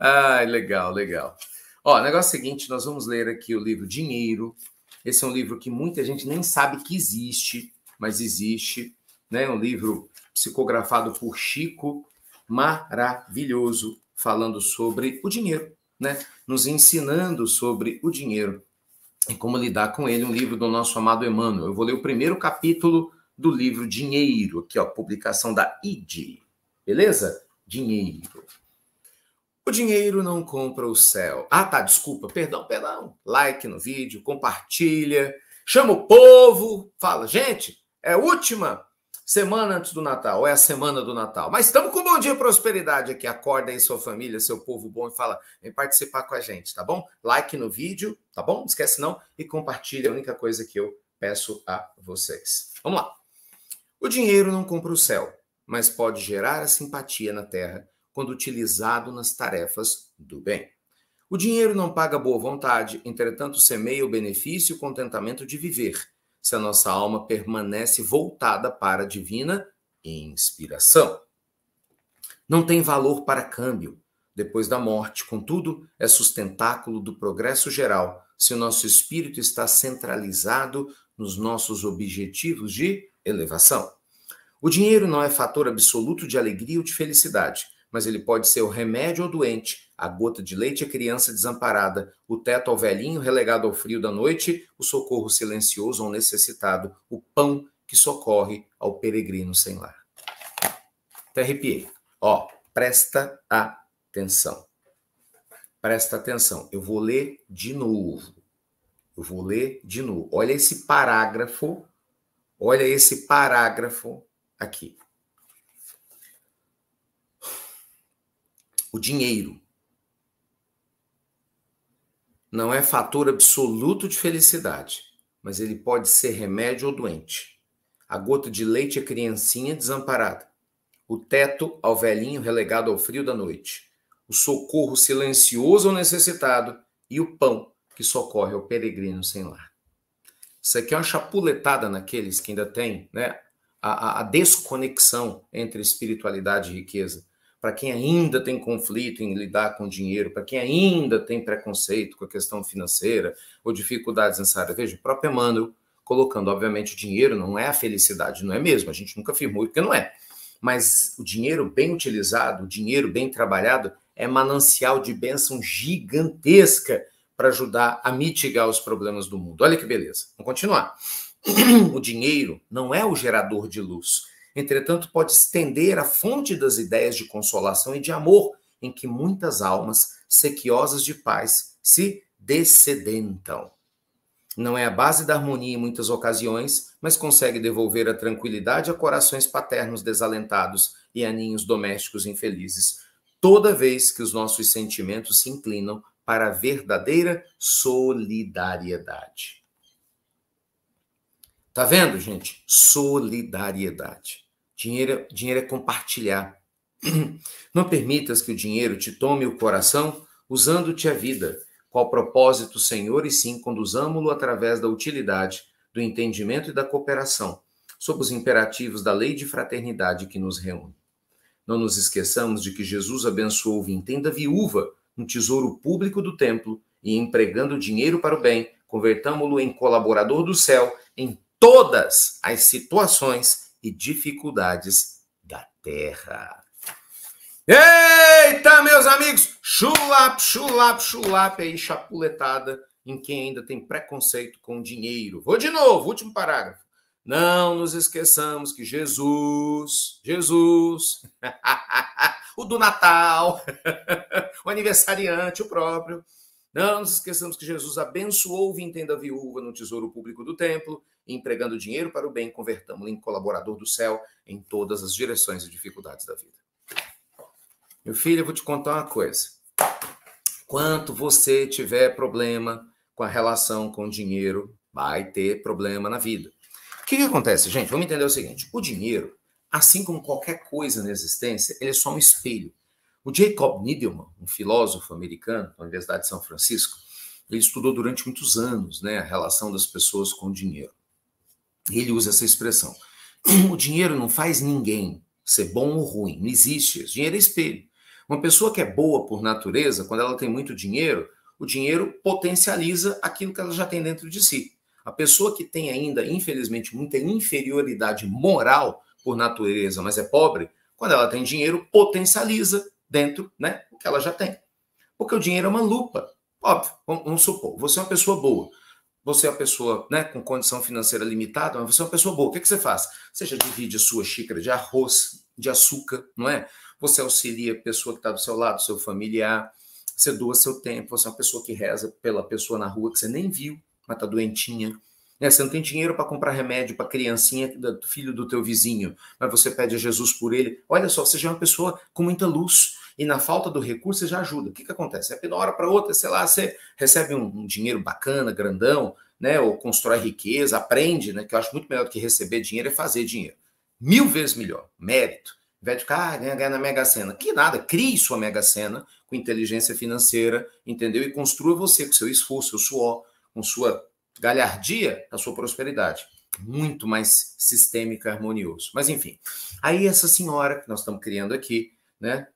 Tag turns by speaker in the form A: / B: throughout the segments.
A: Ai, legal, legal. Ó, negócio seguinte, nós vamos ler aqui o livro Dinheiro. Esse é um livro que muita gente nem sabe que existe, mas existe, né? um livro psicografado por Chico, maravilhoso, falando sobre o dinheiro, né? Nos ensinando sobre o dinheiro e como lidar com ele, um livro do nosso amado Emmanuel. Eu vou ler o primeiro capítulo do livro Dinheiro, aqui, ó, publicação da ID. Beleza? Dinheiro. O dinheiro não compra o céu. Ah, tá, desculpa, perdão, perdão. Like no vídeo, compartilha, chama o povo, fala, gente, é a última semana antes do Natal, é a semana do Natal. Mas estamos com um Bom Dia Prosperidade aqui. Acorda aí sua família, seu povo bom e fala, vem participar com a gente, tá bom? Like no vídeo, tá bom? Não esquece não e compartilha, é a única coisa que eu peço a vocês. Vamos lá. O dinheiro não compra o céu, mas pode gerar a simpatia na terra quando utilizado nas tarefas do bem. O dinheiro não paga boa vontade, entretanto, semeia o benefício e o contentamento de viver, se a nossa alma permanece voltada para a divina inspiração. Não tem valor para câmbio. Depois da morte, contudo, é sustentáculo do progresso geral, se o nosso espírito está centralizado nos nossos objetivos de elevação. O dinheiro não é fator absoluto de alegria ou de felicidade mas ele pode ser o remédio ao doente, a gota de leite à é criança desamparada, o teto ao velhinho relegado ao frio da noite, o socorro silencioso ao necessitado, o pão que socorre ao peregrino sem lar. Até Ó, presta atenção. Presta atenção. Eu vou ler de novo. Eu vou ler de novo. Olha esse parágrafo. Olha esse parágrafo aqui. o dinheiro. Não é fator absoluto de felicidade, mas ele pode ser remédio ou doente. A gota de leite à é criancinha desamparada, o teto ao velhinho relegado ao frio da noite, o socorro silencioso ao necessitado e o pão que socorre ao peregrino sem lar. Isso aqui é uma chapuletada naqueles que ainda têm né, a, a desconexão entre espiritualidade e riqueza para quem ainda tem conflito em lidar com dinheiro, para quem ainda tem preconceito com a questão financeira ou dificuldades nessa área. Veja, o próprio Emmanuel colocando, obviamente, o dinheiro não é a felicidade, não é mesmo? A gente nunca afirmou porque não é. Mas o dinheiro bem utilizado, o dinheiro bem trabalhado, é manancial de bênção gigantesca para ajudar a mitigar os problemas do mundo. Olha que beleza. Vamos continuar. O dinheiro não é o gerador de luz Entretanto, pode estender a fonte das ideias de consolação e de amor em que muitas almas sequiosas de paz se descedentam. Não é a base da harmonia em muitas ocasiões, mas consegue devolver a tranquilidade a corações paternos desalentados e a ninhos domésticos infelizes, toda vez que os nossos sentimentos se inclinam para a verdadeira solidariedade. Tá vendo, gente? Solidariedade. Dinheiro, é, dinheiro é compartilhar. Não permitas que o dinheiro te tome o coração, usando-te a vida. Qual propósito, Senhor, e sim conduzamo-lo através da utilidade, do entendimento e da cooperação, sob os imperativos da lei de fraternidade que nos reúne. Não nos esqueçamos de que Jesus abençoou vintenda viúva no tesouro público do templo e, empregando dinheiro para o bem, convertamo-lo em colaborador do céu em todas as situações e dificuldades da terra. Eita, meus amigos! Chulap, chulap, chulap aí, chapuletada em quem ainda tem preconceito com dinheiro. Vou de novo, último parágrafo. Não nos esqueçamos que Jesus, Jesus, o do Natal, o aniversariante, o próprio. Não nos esqueçamos que Jesus abençoou o vintém da viúva no tesouro público do templo empregando dinheiro para o bem, convertamos-lo em colaborador do céu em todas as direções e dificuldades da vida. Meu filho, eu vou te contar uma coisa. Quanto você tiver problema com a relação com o dinheiro, vai ter problema na vida. O que, que acontece, gente? Vamos entender o seguinte: o dinheiro, assim como qualquer coisa na existência, ele é só um espelho. O Jacob Niedelman, um filósofo americano da Universidade de São Francisco, ele estudou durante muitos anos né, a relação das pessoas com o dinheiro. Ele usa essa expressão. O dinheiro não faz ninguém ser bom ou ruim, não existe isso. Dinheiro é espelho. Uma pessoa que é boa por natureza, quando ela tem muito dinheiro, o dinheiro potencializa aquilo que ela já tem dentro de si. A pessoa que tem ainda, infelizmente, muita inferioridade moral por natureza, mas é pobre, quando ela tem dinheiro, potencializa dentro né, o que ela já tem. Porque o dinheiro é uma lupa. Óbvio, vamos supor, você é uma pessoa boa. Você é uma pessoa né, com condição financeira limitada, mas você é uma pessoa boa. O que, é que você faz? Você já divide a sua xícara de arroz, de açúcar, não é? Você auxilia a pessoa que está do seu lado, seu familiar. Você doa seu tempo. Você é uma pessoa que reza pela pessoa na rua que você nem viu, mas está doentinha. Né? Você não tem dinheiro para comprar remédio para a criancinha do filho do teu vizinho, mas você pede a Jesus por ele. Olha só, você já é uma pessoa com muita luz e na falta do recurso você já ajuda. O que, que acontece? É de uma hora para outra, sei lá, você recebe um, um dinheiro bacana, grandão, né? ou constrói riqueza, aprende, né? que eu acho muito melhor do que receber dinheiro é fazer dinheiro. Mil vezes melhor, mérito. Ao invés de ficar, ah, ganhar na Mega Sena. Que nada, crie sua Mega Sena com inteligência financeira, entendeu? E construa você com seu esforço, seu suor, com sua galhardia da sua prosperidade. Muito mais sistêmica, harmonioso. Mas enfim, aí essa senhora que nós estamos criando aqui, né,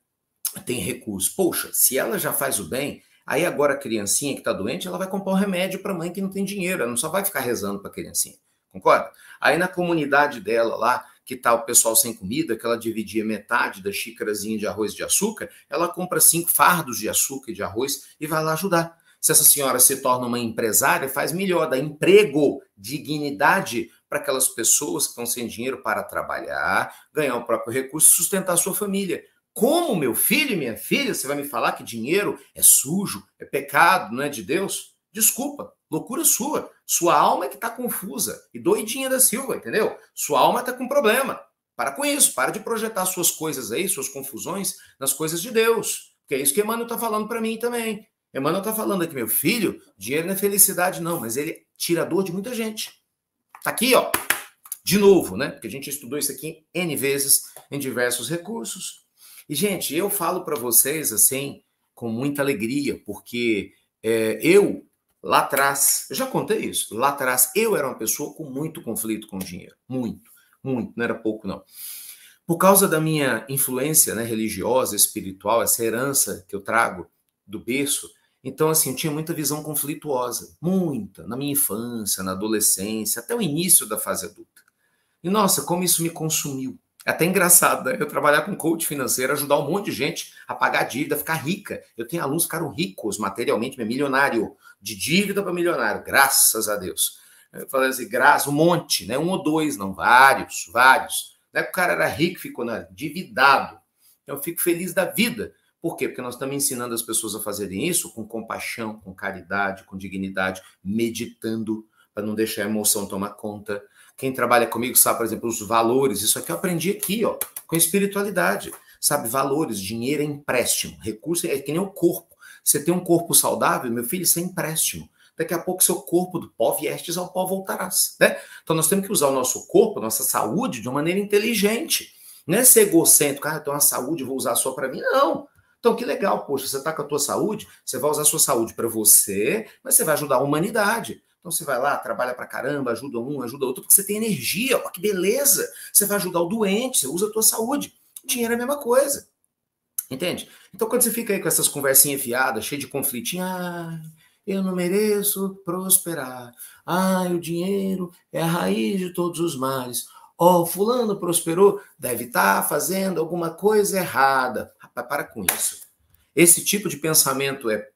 A: tem recurso. Poxa, se ela já faz o bem, aí agora a criancinha que está doente, ela vai comprar um remédio para a mãe que não tem dinheiro, ela não só vai ficar rezando para a criancinha. Concorda? Aí na comunidade dela lá, que tá o pessoal sem comida, que ela dividia metade da xícarazinha de arroz de açúcar, ela compra cinco fardos de açúcar e de arroz e vai lá ajudar. Se essa senhora se torna uma empresária, faz melhor, dá emprego, dignidade para aquelas pessoas que estão sem dinheiro para trabalhar, ganhar o próprio recurso e sustentar a sua família. Como, meu filho e minha filha, você vai me falar que dinheiro é sujo, é pecado, não é de Deus? Desculpa, loucura sua. Sua alma é que está confusa e doidinha da Silva, entendeu? Sua alma está com problema. Para com isso, para de projetar suas coisas aí, suas confusões nas coisas de Deus. Que é isso que Emmanuel está falando para mim também. Emmanuel está falando aqui, meu filho, dinheiro não é felicidade, não, mas ele tira a dor de muita gente. Tá aqui, ó, de novo, né? Porque a gente estudou isso aqui N vezes em diversos recursos. E, gente, eu falo para vocês assim, com muita alegria, porque é, eu, lá atrás, eu já contei isso, lá atrás, eu era uma pessoa com muito conflito com o dinheiro. Muito, muito, não era pouco, não. Por causa da minha influência né, religiosa, espiritual, essa herança que eu trago do berço, então, assim, eu tinha muita visão conflituosa, muita, na minha infância, na adolescência, até o início da fase adulta. E nossa, como isso me consumiu. É até engraçado, né? Eu trabalhar com coach financeiro, ajudar um monte de gente a pagar dívida, ficar rica. Eu tenho alunos que ficaram ricos materialmente, meu milionário, de dívida para milionário, graças a Deus. Eu falei assim, graças, um monte, né? Um ou dois, não, vários, vários. Não é que o cara era rico, ficou né, endividado. Então, eu fico feliz da vida por quê? Porque nós estamos ensinando as pessoas a fazerem isso com compaixão, com caridade, com dignidade, meditando, para não deixar a emoção tomar conta. Quem trabalha comigo sabe, por exemplo, os valores. Isso aqui eu aprendi aqui, ó, com espiritualidade. Sabe, valores, dinheiro é empréstimo, recurso é que nem o corpo. Você tem um corpo saudável, meu filho, isso é empréstimo. Daqui a pouco seu corpo do pó viestes ao pó voltarás, né? Então nós temos que usar o nosso corpo, nossa saúde de uma maneira inteligente. Não é ser egocêntrico, ah, eu tenho uma saúde, vou usar só para mim. Não. Então, que legal, poxa, você está com a tua saúde, você vai usar a sua saúde para você, mas você vai ajudar a humanidade. Então você vai lá, trabalha pra caramba, ajuda um, ajuda outro, porque você tem energia, ó, que beleza! Você vai ajudar o doente, você usa a tua saúde. Dinheiro é a mesma coisa. Entende? Então quando você fica aí com essas conversinhas fiadas, cheio de conflitinho, ah, eu não mereço prosperar. Ah, o dinheiro é a raiz de todos os males. Ó, oh, fulano prosperou, deve estar tá fazendo alguma coisa errada. Rapaz, para com isso. Esse tipo de pensamento é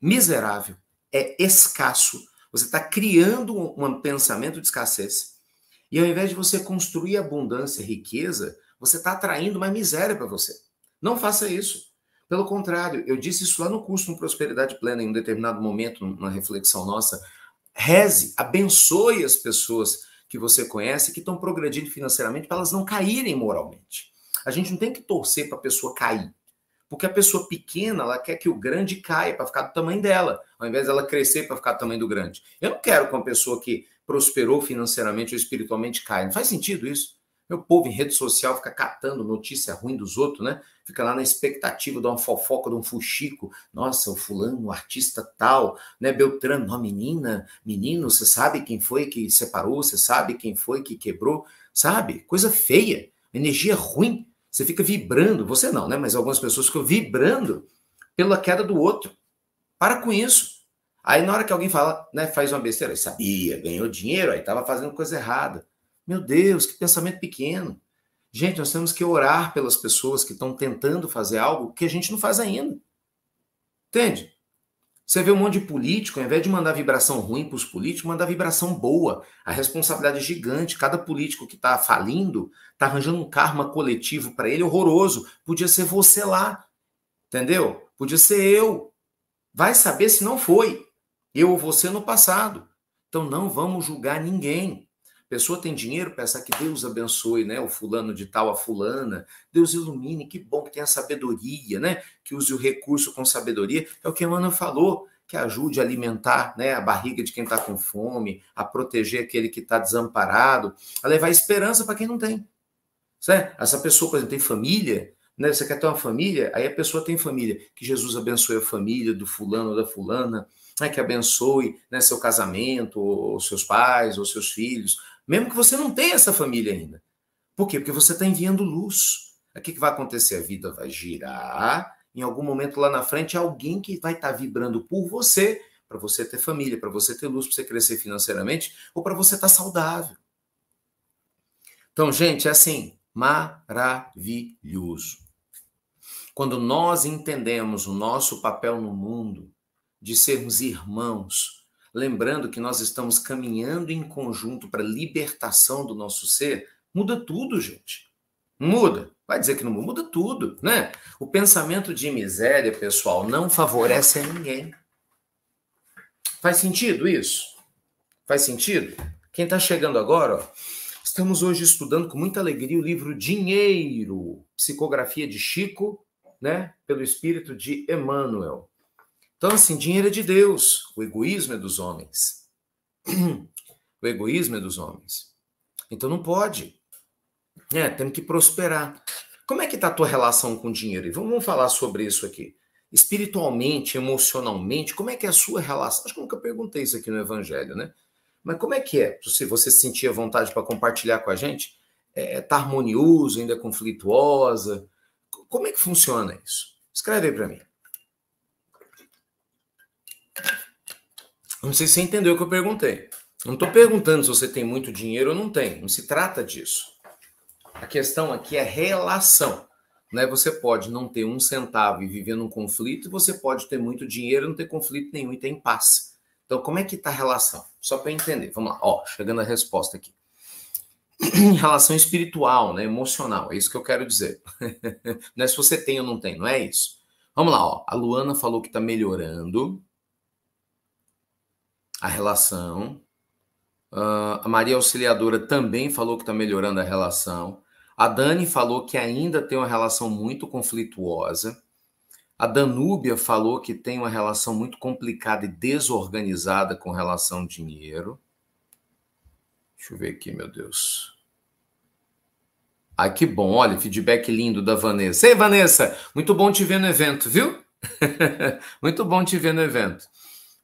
A: miserável, é escasso. Você está criando um, pensamento de escassez. E ao invés de você construir abundância, riqueza, você está atraindo mais miséria para você. Não faça isso. Pelo contrário, eu disse isso lá no curso no Prosperidade Plena, em um determinado momento, numa reflexão nossa. Reze, abençoe as pessoas que você conhece que estão progredindo financeiramente para elas não caírem moralmente. A gente não tem que torcer para a pessoa cair. Porque a pessoa pequena, ela quer que o grande caia para ficar do tamanho dela, ao invés dela crescer para ficar do tamanho do grande. Eu não quero que uma pessoa que prosperou financeiramente ou espiritualmente caia. Não faz sentido isso. Meu povo em rede social fica catando notícia ruim dos outros, né? Fica lá na expectativa de uma fofoca, de um fuxico. Nossa, o fulano, o artista tal, né? Beltrano, uma menina, menino, você sabe quem foi que separou, você sabe quem foi que quebrou, sabe? Coisa feia, energia ruim. Você fica vibrando, você não, né? Mas algumas pessoas ficam vibrando pela queda do outro. Para com isso. Aí na hora que alguém fala, né, faz uma besteira, aí sabia, ganhou dinheiro, aí estava fazendo coisa errada. Meu Deus, que pensamento pequeno. Gente, nós temos que orar pelas pessoas que estão tentando fazer algo que a gente não faz ainda. Entende? Você vê um monte de político, ao invés de mandar vibração ruim para os políticos, mandar vibração boa. A responsabilidade é gigante. Cada político que está falindo está arranjando um karma coletivo para ele horroroso. Podia ser você lá, entendeu? Podia ser eu. Vai saber se não foi. Eu ou você no passado. Então não vamos julgar ninguém pessoa tem dinheiro, peça que Deus abençoe, né? O fulano de tal, a fulana. Deus ilumine, que bom que tenha sabedoria, né? Que use o recurso com sabedoria. É o que Emmanuel falou, que ajude a alimentar né, a barriga de quem está com fome, a proteger aquele que está desamparado, a levar esperança para quem não tem. Certo? Essa pessoa, por exemplo, tem família, né? Você quer ter uma família? Aí a pessoa tem família. Que Jesus abençoe a família do fulano, da fulana, né? que abençoe né, seu casamento, ou seus pais, ou seus filhos, mesmo que você não tenha essa família ainda. Por quê? Porque você está enviando luz. O que, vai acontecer? A vida vai girar. Em algum momento lá na frente, alguém que vai estar tá vibrando por você, para você ter família, para você ter luz, para você crescer financeiramente, ou para você estar tá saudável. Então, gente, é assim, maravilhoso. Quando nós entendemos o nosso papel no mundo, de sermos irmãos, lembrando que nós estamos caminhando em conjunto para a libertação do nosso ser, muda tudo, gente. Muda. Vai dizer que não muda, muda tudo, né? O pensamento de miséria, pessoal, não favorece a ninguém. Faz sentido isso? Faz sentido? Quem está chegando agora, ó, estamos hoje estudando com muita alegria o livro Dinheiro, psicografia de Chico, né? Pelo espírito de Emmanuel. Então, assim, dinheiro é de Deus, o egoísmo é dos homens. O egoísmo é dos homens. Então não pode. É, temos que prosperar. Como é que está a tua relação com o dinheiro? E vamos falar sobre isso aqui. Espiritualmente, emocionalmente, como é que é a sua relação? Acho que nunca perguntei isso aqui no Evangelho, né? Mas como é que é? Se você sentia vontade para compartilhar com a gente, é, é tá harmonioso, ainda é conflituosa? Como é que funciona isso? Escreve aí para mim. Não sei se você entendeu o que eu perguntei. Não estou perguntando se você tem muito dinheiro ou não tem. Não se trata disso. A questão aqui é relação. Né? Você pode não ter um centavo e viver num conflito, e você pode ter muito dinheiro e não ter conflito nenhum e ter em paz. Então, como é que está a relação? Só para entender. Vamos lá. Ó, chegando a resposta aqui. relação espiritual, né? emocional. É isso que eu quero dizer. não é se você tem ou não tem, não é isso. Vamos lá. Ó. A Luana falou que está melhorando a relação. Uh, a Maria Auxiliadora também falou que está melhorando a relação. A Dani falou que ainda tem uma relação muito conflituosa. A Danúbia falou que tem uma relação muito complicada e desorganizada com relação ao dinheiro. Deixa eu ver aqui, meu Deus. Ai, que bom. Olha, feedback lindo da Vanessa. Ei, Vanessa, muito bom te ver no evento, viu? muito bom te ver no evento.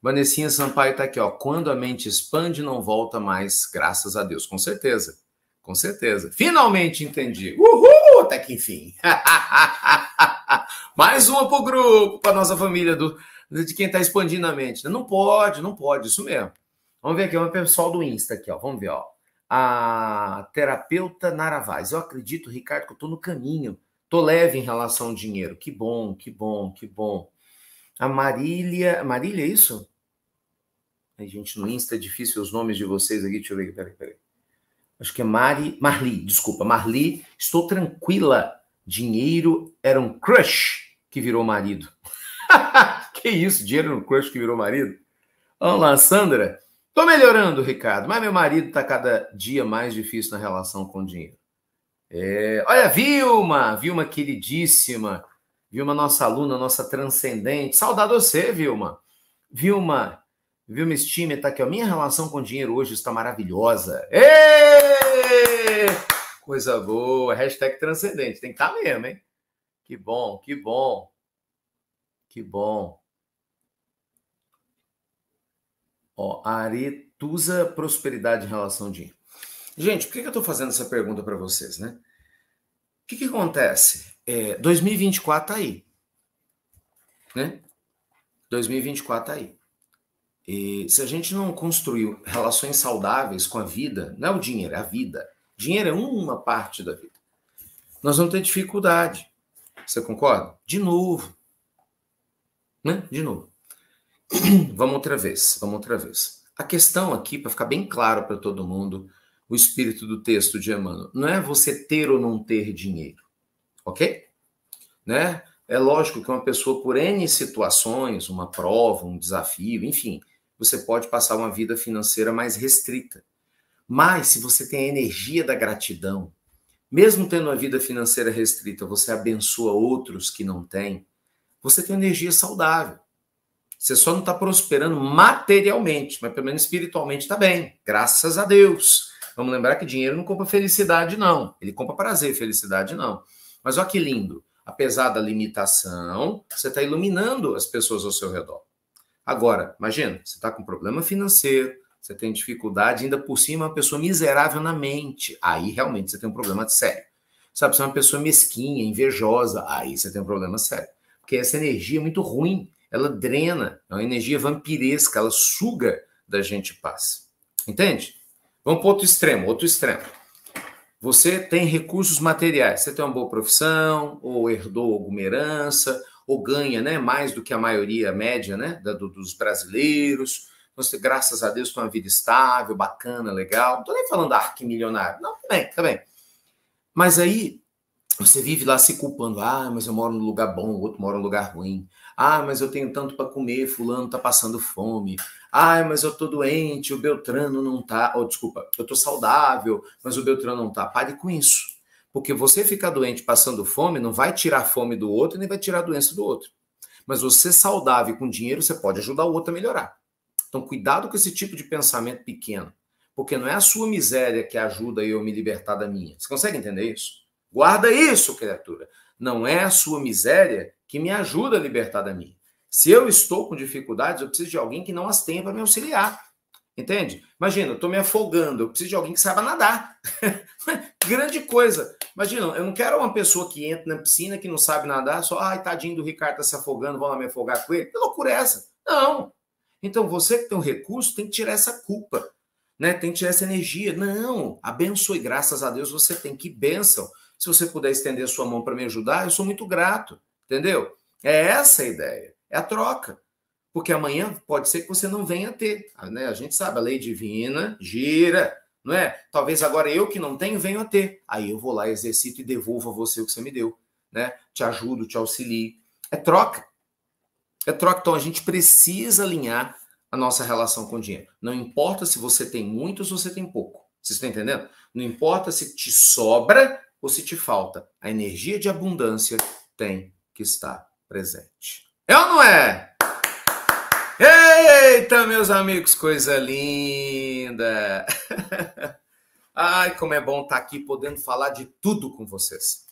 A: Vanessinha Sampaio está aqui, ó. Quando a mente expande, não volta mais, graças a Deus. Com certeza, com certeza. Finalmente entendi. Uhul, até que enfim. mais uma o grupo, para nossa família do, de quem está expandindo a mente. Né? Não pode, não pode, isso mesmo. Vamos ver aqui, é pessoal do Insta aqui, ó. Vamos ver, ó. A terapeuta Naravaz. Eu acredito, Ricardo, que eu estou no caminho. Estou leve em relação ao dinheiro. Que bom, que bom, que bom. A Marília. Marília, é isso? Ai, né, gente, no Insta é difícil os nomes de vocês aqui. Deixa eu ver. Peraí, peraí. Acho que é Mari. Marli, desculpa. Marli, estou tranquila. Dinheiro era um crush que virou marido. que isso? Dinheiro era um crush que virou marido? Vamos lá, Sandra. Tô melhorando, Ricardo, mas meu marido tá cada dia mais difícil na relação com o dinheiro. É... Olha, Vilma, Vilma queridíssima, Vilma, nossa aluna, nossa transcendente. Saudade você, Vilma. Vilma, viu, meu Time? Tá aqui, a Minha relação com o dinheiro hoje está maravilhosa. Coisa boa. Hashtag transcendente. Tem que estar tá mesmo, hein? Que bom, que bom. Que bom. Ó, Aretusa Prosperidade em relação ao dinheiro. Gente, por que, que eu tô fazendo essa pergunta para vocês, né? O que, que acontece? É, 2024 tá aí. Né? 2024 tá aí. E se a gente não construir relações saudáveis com a vida, não é o dinheiro, é a vida. Dinheiro é uma parte da vida. Nós vamos ter dificuldade. Você concorda? De novo. Né? De novo. vamos outra vez, vamos outra vez. A questão aqui, para ficar bem claro para todo mundo, o espírito do texto de Emmanuel, não é você ter ou não ter dinheiro, ok? Né? É lógico que uma pessoa, por N situações, uma prova, um desafio, enfim, você pode passar uma vida financeira mais restrita. Mas se você tem a energia da gratidão, mesmo tendo uma vida financeira restrita, você abençoa outros que não têm, você tem energia saudável. Você só não está prosperando materialmente, mas pelo menos espiritualmente está bem. Graças a Deus. Vamos lembrar que dinheiro não compra felicidade, não. Ele compra prazer, felicidade, não. Mas olha que lindo. Apesar da limitação, você está iluminando as pessoas ao seu redor. Agora, imagina, você está com problema financeiro, você tem dificuldade, ainda por cima, é uma pessoa miserável na mente. Aí realmente você tem um problema sério. Sabe, se é uma pessoa mesquinha, invejosa, aí você tem um problema sério. Porque essa energia é muito ruim, ela drena, é uma energia vampiresca, ela suga da gente paz. Entende? Vamos para outro extremo, outro extremo. Você tem recursos materiais, você tem uma boa profissão, ou herdou alguma herança, ou ganha né, mais do que a maioria média né, do, dos brasileiros. Então, você, graças a Deus, tem uma vida estável, bacana, legal. Não estou nem falando arquimilionário. Não, também, tá também. Tá mas aí você vive lá se culpando. Ah, mas eu moro num lugar bom, o outro mora num lugar ruim. Ah, mas eu tenho tanto para comer, fulano tá passando fome. Ah, mas eu tô doente, o Beltrano não tá. Oh, desculpa, eu tô saudável, mas o Beltrano não tá. Pare com isso. Porque você ficar doente passando fome não vai tirar a fome do outro nem vai tirar a doença do outro. Mas você saudável com dinheiro, você pode ajudar o outro a melhorar. Então, cuidado com esse tipo de pensamento pequeno. Porque não é a sua miséria que ajuda eu a me libertar da minha. Você consegue entender isso? Guarda isso, criatura. Não é a sua miséria que me ajuda a libertar da minha. Se eu estou com dificuldades, eu preciso de alguém que não as tenha para me auxiliar. Entende? Imagina, eu estou me afogando, eu preciso de alguém que saiba nadar. Grande coisa. Imagina, eu não quero uma pessoa que entra na piscina que não sabe nadar, só, ai, tadinho do Ricardo está se afogando, vão lá me afogar com ele. Que loucura é essa? Não. Então, você que tem um recurso tem que tirar essa culpa, né? tem que tirar essa energia. Não, abençoe, graças a Deus você tem. Que bênção. Se você puder estender sua mão para me ajudar, eu sou muito grato. Entendeu? É essa a ideia, é a troca. Porque amanhã pode ser que você não venha ter. Ah, né? A gente sabe, a lei divina gira, não é? Talvez agora eu que não tenho, venha a ter. Aí eu vou lá, exercito e devolvo a você o que você me deu. Né? Te ajudo, te auxilio. É troca. É troca. Então a gente precisa alinhar a nossa relação com o dinheiro. Não importa se você tem muito ou se você tem pouco. Vocês estão entendendo? Não importa se te sobra ou se te falta. A energia de abundância tem que estar presente. É ou não é? Eita, meus amigos, coisa linda! Ai, como é bom estar tá aqui podendo falar de tudo com vocês.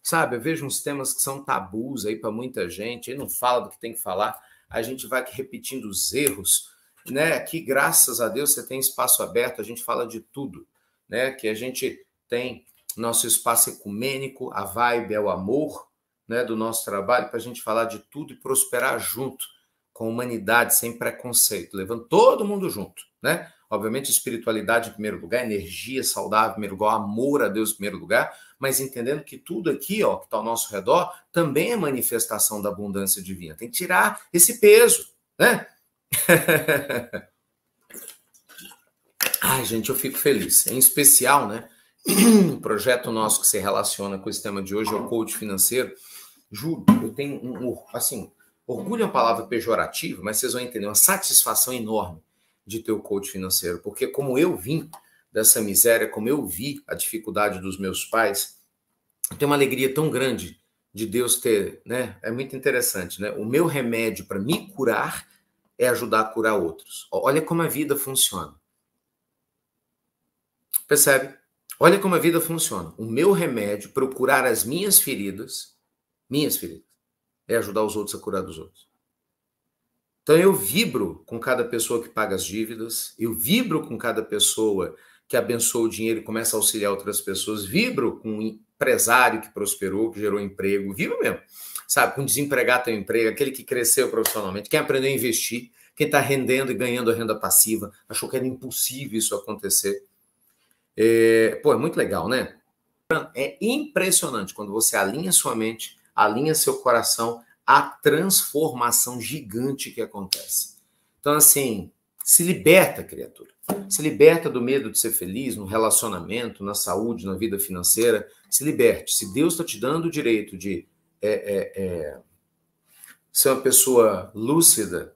A: Sabe, eu vejo uns temas que são tabus aí para muita gente, aí não fala do que tem que falar, a gente vai repetindo os erros, né? Que graças a Deus, você tem espaço aberto, a gente fala de tudo, né? Que a gente tem nosso espaço ecumênico, a vibe é o amor, né, do nosso trabalho, para a gente falar de tudo e prosperar junto com humanidade, sem preconceito, levando todo mundo junto, né? Obviamente, espiritualidade em primeiro lugar, energia saudável em primeiro lugar, amor a Deus em primeiro lugar, mas entendendo que tudo aqui, ó, que está ao nosso redor, também é manifestação da abundância divina. Tem que tirar esse peso, né? Ai, gente, eu fico feliz. Em especial, né? O projeto nosso que se relaciona com esse tema de hoje é o coach financeiro. Juro, eu tenho um, assim, Orgulho é uma palavra pejorativa, mas vocês vão entender uma satisfação enorme de ter o coach financeiro, porque como eu vim dessa miséria, como eu vi a dificuldade dos meus pais, eu tenho uma alegria tão grande de Deus ter, né? É muito interessante, né? O meu remédio para me curar é ajudar a curar outros. Olha como a vida funciona. Percebe? Olha como a vida funciona. O meu remédio procurar as minhas feridas, minhas feridas, é ajudar os outros a curar dos outros. Então eu vibro com cada pessoa que paga as dívidas, eu vibro com cada pessoa que abençoa o dinheiro e começa a auxiliar outras pessoas, vibro com um empresário que prosperou, que gerou emprego, vibro mesmo, sabe? Com um desempregado tem um emprego, aquele que cresceu profissionalmente, quem aprendeu a investir, quem está rendendo e ganhando a renda passiva, achou que era impossível isso acontecer. É, pô, é muito legal, né? É impressionante quando você alinha sua mente alinha seu coração à transformação gigante que acontece. Então, assim, se liberta, criatura. Se liberta do medo de ser feliz no relacionamento, na saúde, na vida financeira. Se liberte. Se Deus está te dando o direito de é, é, é, ser uma pessoa lúcida,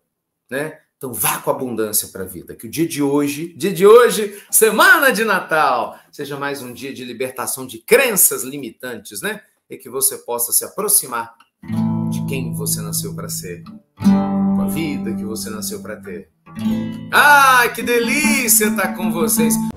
A: né? Então vá com abundância para a vida. Que o dia de hoje, dia de hoje, semana de Natal, seja mais um dia de libertação de crenças limitantes, né? e que você possa se aproximar de quem você nasceu para ser, com a vida que você nasceu para ter. Ah, que delícia estar tá com vocês!